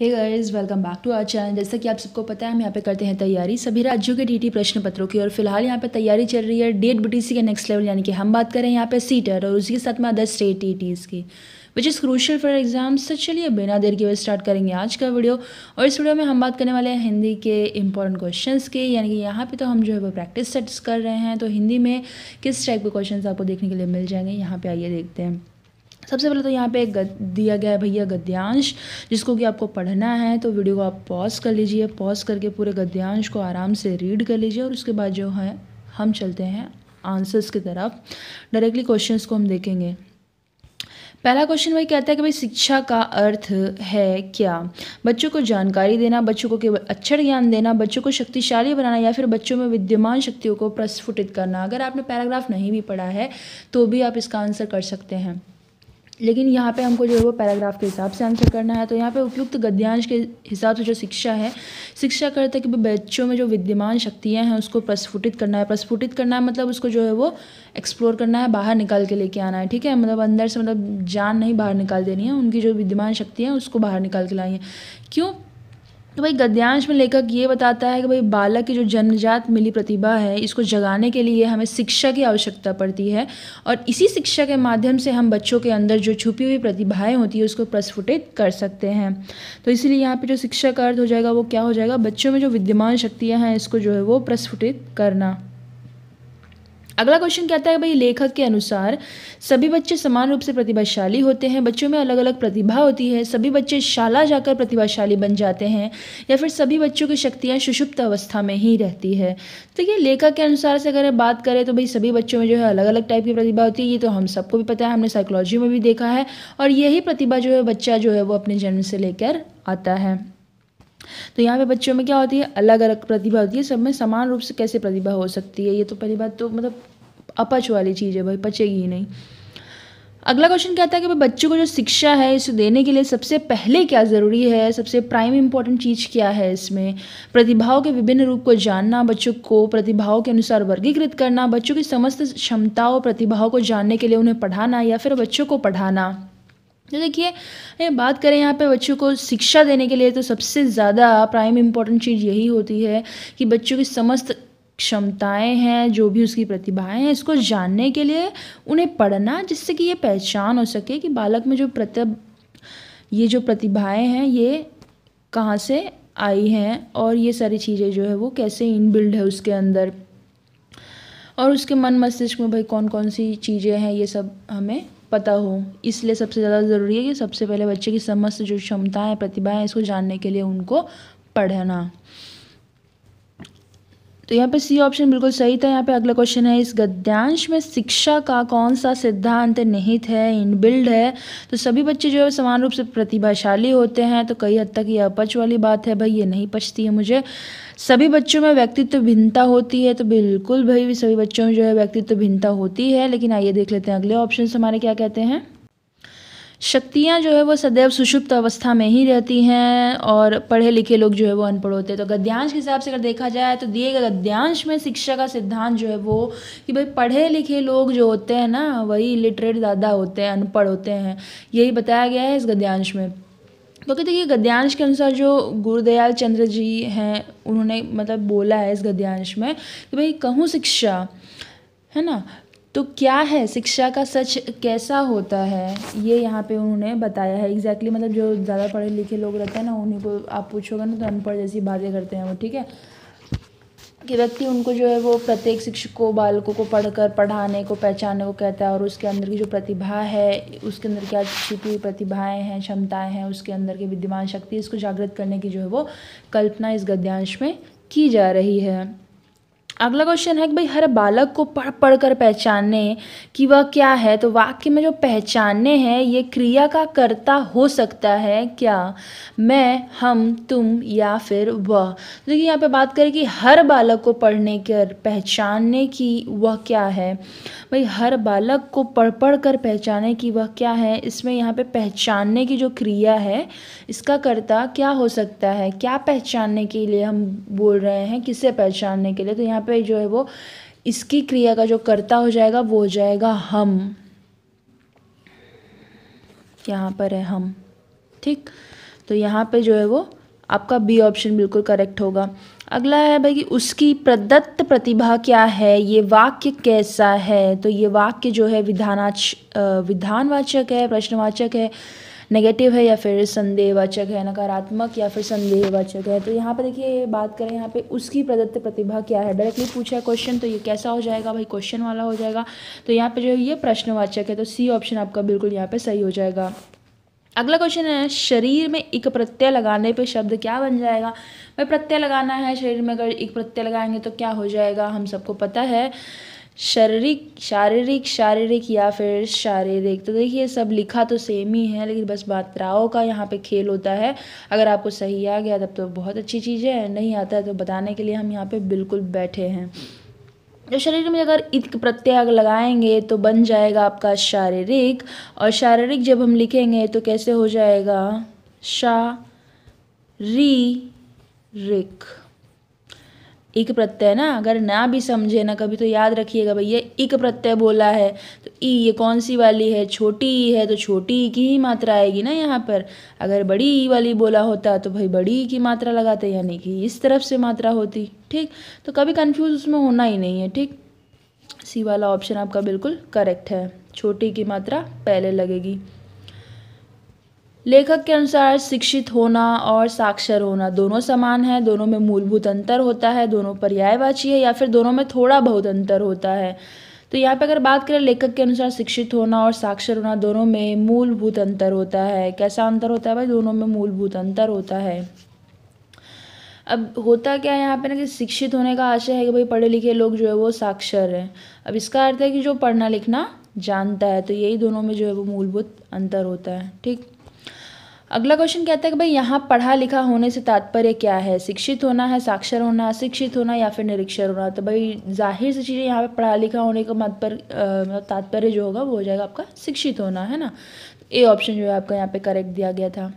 hey guys welcome back to our channel जैसा कि आप सबको पता है हम यहाँ पे करते हैं तैयारी सभी राज्यों के डीटी प्रश्न पत्रों की और फिलहाल यहाँ पे तैयारी चल रही है डेट बीटीसी के नेक्स्ट लेवल यानी कि हम बात करें यहाँ पे सीटर e और उसके साथ में अदर स्टेट टीटीज़ की which is crucial for exams तो चलिए बिना देर के वे स्टार्ट करेंगे आज का वीडियो और इस वीडियो में हम बात करने वाले हैं हिंदी के इंपॉर्टेंट क्वेश्चन के यानी कि यहाँ पर तो हम जो है वो प्रैक्टिस सेट्स कर रहे हैं तो हिंदी में किस टाइप के क्वेश्चन आपको देखने के लिए मिल जाएंगे यहाँ पर आइए देखते हैं सबसे पहले तो यहाँ पे एक गद दिया गया है भैया गद्यांश जिसको कि आपको पढ़ना है तो वीडियो को आप पॉज कर लीजिए पॉज करके पूरे गद्यांश को आराम से रीड कर लीजिए और उसके बाद जो है हम चलते हैं आंसर्स की तरफ डायरेक्टली क्वेश्चंस को हम देखेंगे पहला क्वेश्चन वही कहता है कि भाई शिक्षा का अर्थ है क्या बच्चों को जानकारी देना बच्चों को केवल अक्षर अच्छा ज्ञान देना बच्चों को शक्तिशाली बनाना या फिर बच्चों में विद्यमान शक्तियों को प्रस्फुटित करना अगर आपने पैराग्राफ नहीं भी पढ़ा है तो भी आप इसका आंसर कर सकते हैं लेकिन यहाँ पे हमको जो है वो पैराग्राफ के हिसाब से आंसर करना है तो यहाँ पे उपयुक्त गद्यांश के हिसाब से जो शिक्षा है शिक्षा करते कि बच्चों में जो विद्यमान शक्तियाँ हैं उसको प्रस्फुटित करना है प्रस्फुटित करना है मतलब उसको जो है वो एक्सप्लोर करना है बाहर निकाल के लेके आना है ठीक है मतलब अंदर से मतलब जान नहीं बाहर निकाल देनी है उनकी जो विद्यमान शक्तियाँ उसको बाहर निकाल के लाइए क्यों तो भाई गद्यांश में लेखक ये बताता है कि भाई बालक की जो जन्मजात मिली प्रतिभा है इसको जगाने के लिए हमें शिक्षा की आवश्यकता पड़ती है और इसी शिक्षा के माध्यम से हम बच्चों के अंदर जो छुपी हुई प्रतिभाएं होती है उसको प्रस्फुटित कर सकते हैं तो इसीलिए यहाँ पे जो शिक्षा का अर्थ हो जाएगा वो क्या हो जाएगा बच्चों में जो विद्यमान शक्तियाँ हैं इसको जो है वो प्रस्फुटित करना अगला क्वेश्चन कहता है भाई लेखक के अनुसार सभी बच्चे समान रूप से प्रतिभाशाली होते हैं बच्चों में अलग अलग प्रतिभा होती है सभी बच्चे शाला जाकर प्रतिभाशाली बन जाते हैं या फिर सभी बच्चों की शक्तियाँ सुषुप्त अवस्था में ही रहती है तो ये लेखक के अनुसार से अगर बात करें तो भाई सभी बच्चों में जो है अलग अलग टाइप की प्रतिभा होती है ये तो हम सबको भी पता है हमने साइकोलॉजी में भी देखा है और यही प्रतिभा जो है बच्चा जो है वो अपने जन्म से लेकर आता है तो यहाँ पे बच्चों में क्या होती है अलग अलग प्रतिभा होती है सब में समान रूप से कैसे प्रतिभा हो सकती है ये तो पहली बात तो मतलब अपच वाली चीज़ है भाई पचेगी ही नहीं अगला क्वेश्चन कहता है कि भाई बच्चों को जो शिक्षा है इसे देने के लिए सबसे पहले क्या ज़रूरी है सबसे प्राइम इम्पॉर्टेंट चीज़ क्या है इसमें प्रतिभाओं के विभिन्न रूप को जानना बच्चों को प्रतिभाओं के अनुसार वर्गीकृत करना बच्चों की समस्त क्षमताओं प्रतिभाओं को जानने के लिए उन्हें पढ़ाना या फिर बच्चों को पढ़ाना तो देखिए बात करें यहाँ पे बच्चों को शिक्षा देने के लिए तो सबसे ज़्यादा प्राइम इम्पॉर्टेंट चीज़ यही होती है कि बच्चों की समस्त क्षमताएं हैं जो भी उसकी प्रतिभाएं हैं इसको जानने के लिए उन्हें पढ़ना जिससे कि ये पहचान हो सके कि बालक में जो प्रति ये जो प्रतिभाएं हैं ये कहाँ से आई हैं और ये सारी चीज़ें जो है वो कैसे इनबिल्ड है उसके अंदर और उसके मन मस्तिष्क में भाई कौन कौन सी चीज़ें हैं ये सब हमें पता हो इसलिए सबसे ज़्यादा ज़रूरी है कि सबसे पहले बच्चे की समस्त जो क्षमताएं प्रतिभाएं इसको जानने के लिए उनको पढ़ना तो यहाँ पे सी ऑप्शन बिल्कुल सही था यहाँ पे अगला क्वेश्चन है इस गद्यांश में शिक्षा का कौन सा सिद्धांत निहित है इनबिल्ड है तो सभी बच्चे जो है समान रूप से प्रतिभाशाली होते हैं तो कई हद तक ये अपच वाली बात है भाई ये नहीं पचती है मुझे सभी बच्चों में व्यक्तित्व भिन्नता होती है तो बिल्कुल भाई सभी बच्चों में जो है व्यक्तित्व भिन्नता होती है लेकिन आइए देख लेते हैं अगले ऑप्शन हमारे क्या कहते हैं शक्तियाँ जो है वो सदैव सुषुप्त अवस्था में ही रहती हैं और पढ़े लिखे लोग जो है वो अनपढ़ होते हैं तो गद्यांश के हिसाब से अगर देखा जाए तो दिए गए गद्यांश में शिक्षा का सिद्धांत जो है वो कि भाई पढ़े लिखे लोग जो होते हैं ना वही लिटरेट ज़्यादा होते हैं अनपढ़ होते हैं यही बताया गया है इस गद्यांश में तो कहते देखिए गद्यांश के अनुसार जो गुरुदयाल चंद्र जी हैं उन्होंने मतलब बोला है इस गद्यांश में कि भाई कहूँ शिक्षा है ना तो क्या है शिक्षा का सच कैसा होता है ये यहाँ पे उन्होंने बताया है एग्जैक्टली exactly, मतलब जो ज़्यादा पढ़े लिखे लोग रहते हैं ना उन्हीं को आप पूछोगे ना तो अनपढ़ जैसी बातें करते हैं वो ठीक है कि व्यक्ति उनको जो है वो प्रत्येक शिक्षक को बालकों को पढ़कर पढ़ाने को पहचानने को कहता है और उसके अंदर की जो प्रतिभा है उसके अंदर क्या छिपी प्रतिभाएं हैं क्षमताएं हैं उसके अंदर की विद्यमान शक्ति इसको जागृत करने की जो है वो कल्पना इस गद्यांश में की जा रही है अगला क्वेश्चन है कि भाई हर बालक को पढ़ पढ़ कर पहचानने कि वह क्या है तो वाक्य में जो पहचानने हैं ये क्रिया का कर्ता हो सकता है क्या मैं हम तुम या फिर वह देखिए यहाँ पे बात करें कि हर बालक को पढ़ने कर पहचानने की वह क्या है भाई हर बालक को पढ़ पढ़ कर पहचाने की वह क्या है इसमें यहाँ पे पहचानने की जो क्रिया है इसका कर्ता क्या हो सकता है क्या पहचानने के लिए हम बोल रहे हैं किसे पहचानने के लिए तो यहाँ पे जो है वो इसकी क्रिया का जो कर्ता हो जाएगा वो हो जाएगा हम यहाँ पर है हम ठीक तो यहाँ पे जो है वो आपका बी ऑप्शन बिल्कुल करेक्ट होगा अगला है भाई कि उसकी प्रदत्त प्रतिभा क्या है ये वाक्य कैसा है तो ये वाक्य जो है विधानाच विधानवाचक है प्रश्नवाचक है नेगेटिव है या फिर संदेहवाचक है नकारात्मक या फिर संदेहवाचक है तो यहाँ पर देखिए बात करें यहाँ पे उसकी प्रदत्त प्रतिभा क्या है डायरेक्टली पूछा है क्वेश्चन तो ये कैसा हो जाएगा भाई क्वेश्चन वाला हो जाएगा तो यहाँ पे जो है ये प्रश्नवाचक है तो सी ऑप्शन आपका बिल्कुल यहाँ पे सही हो जाएगा अगला क्वेश्चन है शरीर में एक प्रत्यय लगाने पे शब्द क्या बन जाएगा भाई प्रत्यय लगाना है शरीर में अगर एक प्रत्यय लगाएंगे तो क्या हो जाएगा हम सबको पता है शारीरिक शारीरिक शारीरिक या फिर शारीरिक तो देखिए सब लिखा तो सेम ही है लेकिन बस मात्राओं का यहाँ पे खेल होता है अगर आपको सही आ गया तब तो बहुत अच्छी चीज़ है नहीं आता है तो बताने के लिए हम यहाँ पे बिल्कुल बैठे हैं जो तो शरीर में अगर इत प्रत्यय लगाएंगे तो बन जाएगा आपका शारीरिक और शारीरिक जब हम लिखेंगे तो कैसे हो जाएगा शा री रिक इक प्रत्यय ना अगर ना भी समझे ना कभी तो याद रखिएगा भैया इक प्रत्यय बोला है तो ई ये कौन सी वाली है छोटी ई है तो छोटी ई की ही मात्रा आएगी ना यहाँ पर अगर बड़ी ई वाली बोला होता तो भाई बड़ी ई की मात्रा लगाते यानी कि इस तरफ से मात्रा होती ठीक तो कभी कन्फ्यूज़ उसमें होना ही नहीं है ठीक सी वाला ऑप्शन आपका बिल्कुल करेक्ट है छोटी की मात्रा पहले लगेगी लेखक के अनुसार शिक्षित होना और साक्षर होना दोनों समान है दोनों में मूलभूत अंतर होता है दोनों पर्यायवाची है या फिर दोनों में थोड़ा बहुत अंतर होता है तो यहाँ पे अगर बात करें लेखक के अनुसार शिक्षित होना और साक्षर होना दोनों में मूलभूत अंतर होता है कैसा अंतर होता है भाई दोनों में मूलभूत अंतर होता है अब होता क्या है यहाँ पे ना कि शिक्षित होने का आशय है कि भाई पढ़े लिखे लोग जो है वो साक्षर हैं अब इसका अर्थ है कि जो पढ़ना लिखना जानता है तो यही दोनों में जो है वो मूलभूत अंतर होता है ठीक अगला क्वेश्चन कहता है कि भाई यहाँ पढ़ा लिखा होने से तात्पर्य क्या है शिक्षित होना है साक्षर होना अशिक्षित होना या फिर निरीक्षर होना तो भाई जाहिर सी चीज़ें यहाँ पे पढ़ा लिखा होने का मतलब, मतलब तात्पर्य जो होगा वो हो जाएगा आपका शिक्षित होना है ना ए ऑप्शन जो है आपका यहाँ पे करेक्ट दिया गया था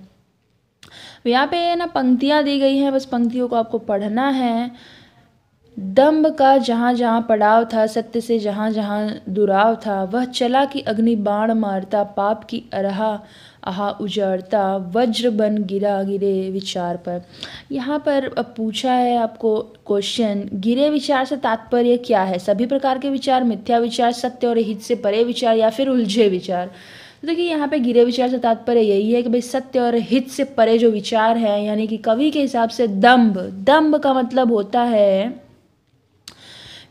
यहाँ पे ना पंक्तियाँ दी गई हैं बस पंक्तियों को आपको पढ़ना है दम्भ का जहाँ जहाँ पड़ाव था सत्य से जहाँ जहाँ दुराव था वह चला कि अग्नि बाण मारता पाप की अरहा आहा उजड़ता वज्र बन गिरा गिरे विचार पर यहाँ पर अब पूछा है आपको क्वेश्चन गिरे विचार से तात्पर्य क्या है सभी प्रकार के विचार मिथ्या विचार सत्य और हित से परे विचार या फिर उलझे विचार तो देखिए यहाँ पे गिरे विचार से तात्पर्य यही है कि भाई सत्य और हित से परे जो विचार हैं यानी कि कवि के हिसाब से दम्भ दम्भ का मतलब होता है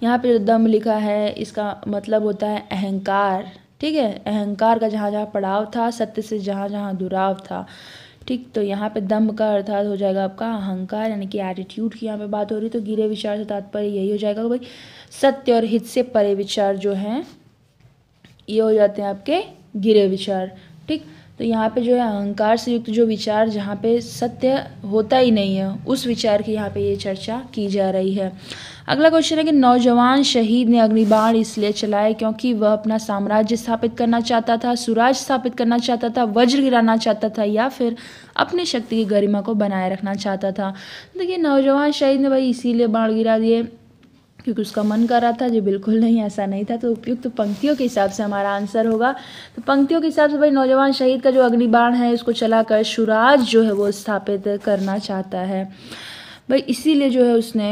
यहाँ पे जो दम लिखा है इसका मतलब होता है अहंकार ठीक है अहंकार का जहाँ जहाँ पड़ाव था सत्य से जहाँ जहाँ दुराव था ठीक तो यहाँ पे दम का अर्थात हो जाएगा आपका अहंकार यानी कि एटीट्यूड की यहाँ पे बात हो रही तो गिरे विचार से तात्पर्य यही हो जाएगा भाई सत्य और हित से परे विचार जो हैं ये हो जाते हैं आपके गिरे विचार ठीक तो यहाँ पे जो है अहंकार से युक्त जो विचार जहाँ पे सत्य होता ही नहीं है उस विचार की यहाँ पे ये चर्चा की जा रही है अगला क्वेश्चन है कि नौजवान शहीद ने अग्निबाण इसलिए चलाए क्योंकि वह अपना साम्राज्य स्थापित करना चाहता था सुराज स्थापित करना चाहता था वज्र गिराना चाहता था या फिर अपनी शक्ति की गरिमा को बनाए रखना चाहता था देखिए नौजवान शहीद ने भाई इसीलिए बाण गिरा दिए क्योंकि उसका मन कर रहा था जो बिल्कुल नहीं ऐसा नहीं था तो उपयुक्त तो पंक्तियों के हिसाब से हमारा आंसर होगा तो पंक्तियों के हिसाब से भाई नौजवान शहीद का जो अग्निबाण है उसको चलाकर सुराज जो है वो स्थापित करना चाहता है भाई इसीलिए जो है उसने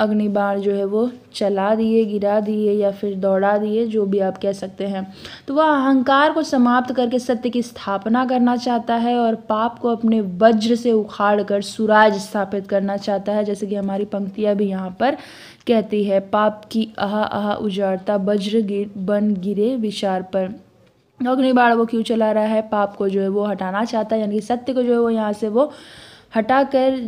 अग्निबाण जो है वो चला दिए गिरा दिए या फिर दौड़ा दिए जो भी आप कह सकते हैं तो वह अहंकार को समाप्त करके सत्य की स्थापना करना चाहता है और पाप को अपने वज्र से उखाड़ कर सुराज स्थापित करना चाहता है जैसे कि हमारी पंक्तियाँ भी यहाँ पर कहती है पाप की आह आह उजाड़ता वज्र गिर बन गिरे विचार पर अग्निबाण वो क्यों चला रहा है पाप को जो है वो हटाना चाहता है यानी कि सत्य को जो है वो यहाँ से वो हटा कर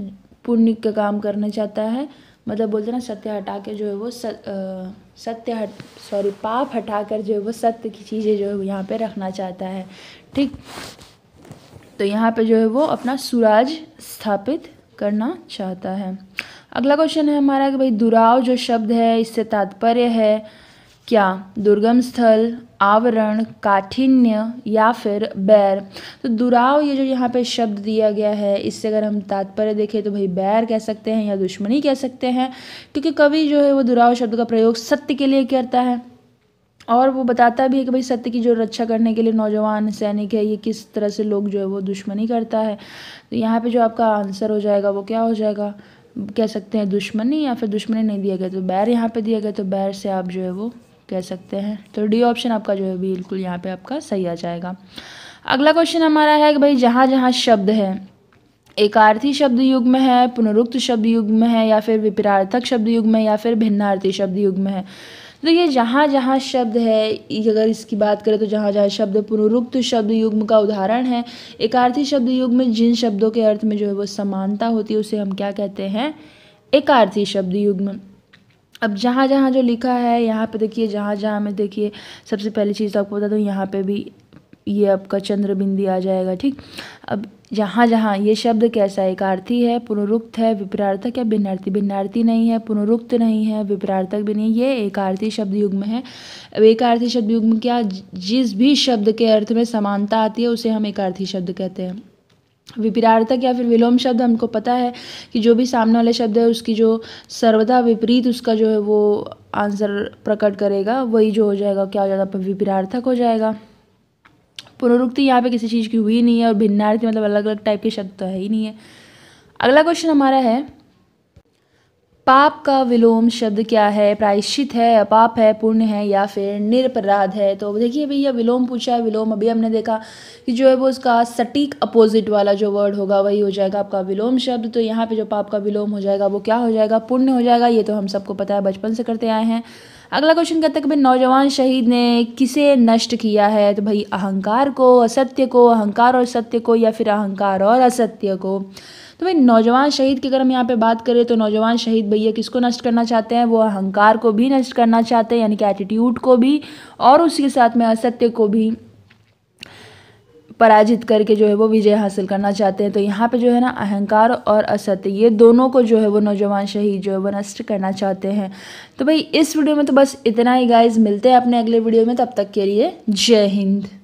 पुण्य का काम करना चाहता है मतलब बोलते ना सत्य हटा के जो है वो सत्य हट सॉरी पाप हटा कर जो है वो सत्य की चीज़ें जो है यहाँ पे रखना चाहता है ठीक तो यहाँ पे जो है वो अपना सुराज स्थापित करना चाहता है अगला क्वेश्चन है हमारा कि भाई दुराव जो शब्द है इससे तात्पर्य है क्या दुर्गम स्थल आवरण काठिन्य या फिर बैर तो दुराव ये जो यहाँ पे शब्द दिया गया है इससे अगर हम तात्पर्य देखें तो भाई बैर कह सकते हैं या दुश्मनी कह सकते हैं क्योंकि कवि जो है वो दुराव शब्द का प्रयोग सत्य के लिए करता है और वो बताता भी है कि भाई सत्य की जो रक्षा करने के लिए नौजवान सैनिक है ये किस तरह से लोग जो है वो दुश्मनी करता है तो यहाँ पर जो आपका आंसर हो जाएगा वो क्या हो जाएगा कह सकते हैं दुश्मनी या फिर दुश्मनी नहीं दिया गया तो बैर यहाँ पे दिया गया तो बैर से आप जो है वो कह सकते हैं तो डी ऑप्शन आपका जो है बिल्कुल यहाँ पे आपका सही आ जाएगा अगला क्वेश्चन हमारा है कि भाई जहाँ जहाँ शब्द है एकार्थी शब्द युग में है पुनरुक्त शब्द युग में है या फिर विपरार्थक शब्द युग में या फिर भिन्नार्थी शब्द युग में है तो ये जहाँ जहाँ शब्द है अगर इसकी बात करें तो जहाँ जहाँ शब्द पुनरुक्त शब्द युग्म का उदाहरण है एकार्थी शब्द युग में जिन शब्दों के अर्थ में जो है वो समानता होती है उसे हम क्या कहते हैं एकार्थी शब्द युग्म अब जहाँ जहाँ जो लिखा है यहाँ पे देखिए जहाँ जहाँ में देखिए सबसे पहली चीज़ तो आपको बता दूँ यहाँ पे भी ये आपका चंद्र बिंदी आ जाएगा ठीक अब जहाँ जहाँ ये शब्द कैसा है एकार्थी है पुनरुक्त है विपरार्थक या भिन्नार्थी भिन्नार्थी नहीं है पुनरुक्त नहीं है विपरार्थक भी नहीं ये एकार्थी शब्द युग में है अब एकार्थी शब्द युग में क्या जिस भी शब्द के अर्थ में समानता आती है उसे हम एकार्थी शब्द कहते हैं विपरार्थक या फिर विलोम शब्द हमको पता है कि जो भी सामने वाले शब्द है उसकी जो सर्वदा विपरीत उसका जो है वो आंसर प्रकट करेगा वही जो हो जाएगा क्या हो जाएगा विपरार्थक हो जाएगा पुनरुक्ति यहाँ पे किसी चीज़ की हुई नहीं है और भिन्नार्थी मतलब अलग अलग टाइप के शब्द तो है ही नहीं है अगला क्वेश्चन हमारा है पाप का विलोम शब्द क्या है प्रायश्चित है अपाप है पुण्य है या फिर निरपराध है तो देखिए भैया विलोम पूछा है विलोम अभी हमने देखा कि जो है वो उसका सटीक अपोजिट वाला जो वर्ड होगा वही हो जाएगा आपका विलोम शब्द तो यहाँ पे जो पाप का विलोम हो जाएगा वो क्या हो जाएगा पुण्य हो जाएगा ये तो हम सबको पता है बचपन से करते आए हैं अगला क्वेश्चन कहते हैं कि नौजवान शहीद ने किसे नष्ट किया है तो भाई अहंकार को असत्य को अहंकार और सत्य को या फिर अहंकार और असत्य को तो भाई नौजवान शहीद की अगर हम यहाँ पे बात करें तो नौजवान शहीद भैया किसको नष्ट करना चाहते हैं वो अहंकार को भी नष्ट करना चाहते हैं यानी कि एटीट्यूड को भी और उसके साथ में असत्य को भी पराजित करके जो है वो विजय हासिल करना चाहते हैं तो यहाँ पे जो है ना अहंकार और असत्य ये दोनों को जो है वो नौजवान शहीद जो है वो नष्ट करना चाहते हैं तो भाई इस वीडियो में तो बस इतना ही गाइज मिलते हैं अपने अगले वीडियो में तब तक के लिए जय हिंद